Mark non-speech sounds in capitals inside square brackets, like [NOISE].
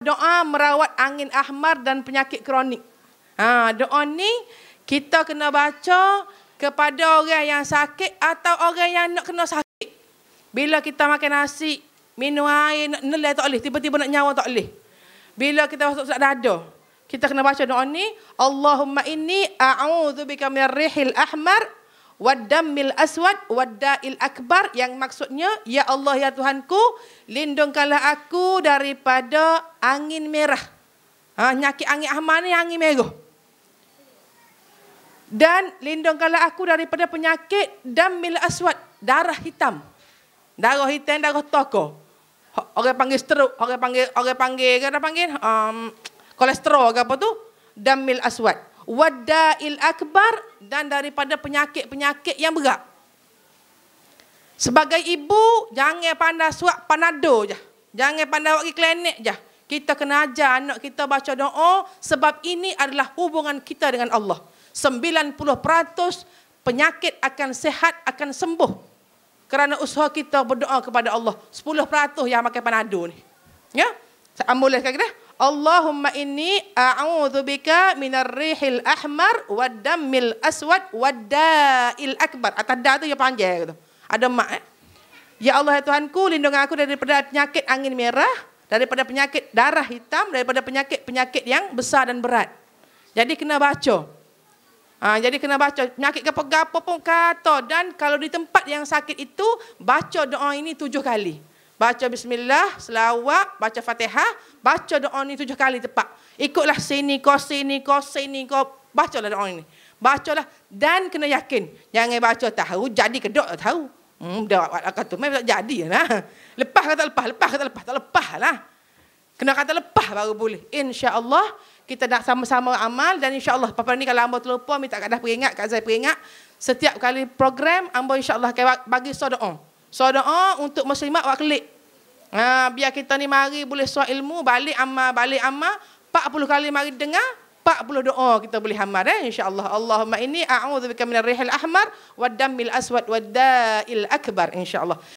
doa merawat angin ahmar dan penyakit kronik. Ha, doa ni kita kena baca kepada orang yang sakit atau orang yang nak kena sakit. Bila kita makan nasi, minum air, nak nelai tak boleh. Tiba-tiba nak nyawa tak boleh. Bila kita masuk sedap dada, kita kena baca doa ni. Allahumma inni a'udhu bika rihil ahmar Wadamil aswad wadail akbar yang maksudnya ya Allah ya Tuhanku lindungkanlah aku daripada angin merah. Ha nyakit angin ahmar ni angin merah. Dan lindungkanlah aku daripada penyakit damil aswad darah hitam. Darah hitam darah toko. Ha, orang panggil stroke, orang panggil orang panggil kata panggil um, kolesterol apa tu? Damil aswad. Wadail akbar dan daripada penyakit-penyakit yang berat. Sebagai ibu, jangan pandai suap panado je. Jangan pandai pergi klinik je. Kita kena ajar anak kita baca doa sebab ini adalah hubungan kita dengan Allah. 90% penyakit akan sehat, akan sembuh. Kerana usaha kita berdoa kepada Allah. 10% yang makan panado ni. Ya? Ambulis kan kita? Allahumma inni a'udzu bika minar rihil ahmar wad dammil aswad wad da'il akbar. Atas da tu dia panjang gitu. Ada mak eh? Ya Allah ya Tuhanku lindungi aku daripada penyakit angin merah, daripada penyakit darah hitam, daripada penyakit-penyakit yang besar dan berat. Jadi kena baca. Ha, jadi kena baca. Penyakit gapo-gapo pun kata. Dan kalau di tempat yang sakit itu, baca doa ini tujuh kali. Baca bismillah, selawat, baca fatihah, baca doa ni tujuh kali tepat. Ikutlah sini, kau sini, kau sini, kau bacalah doa ni. Bacalah dan kena yakin. Jangan baca tahu, jadi kedok tak tahu. Hmm, dah buat akal tu, memang tak jadi lah. [LAUGHS] Lepas kata lepas, lepas kata lepas, tak lepas lah. Kena kata lepas baru boleh. Insya Allah kita nak sama-sama amal dan Insya Allah apa papa ni kalau Amba terlupa, minta Kak Dah peringat, Kak Zai peringat. Setiap kali program, Amba insyaAllah akan bagi so doa. So doa ah, untuk muslimat wak kelik. Ha, biar kita ni mari boleh suat ilmu, balik amal, balik amal. 40 kali mari dengar, 40 doa kita boleh hamar eh insyaallah Allahumma inni a'udzubika minar rihil ahmar wad dammil aswad wad da'il akbar insyaallah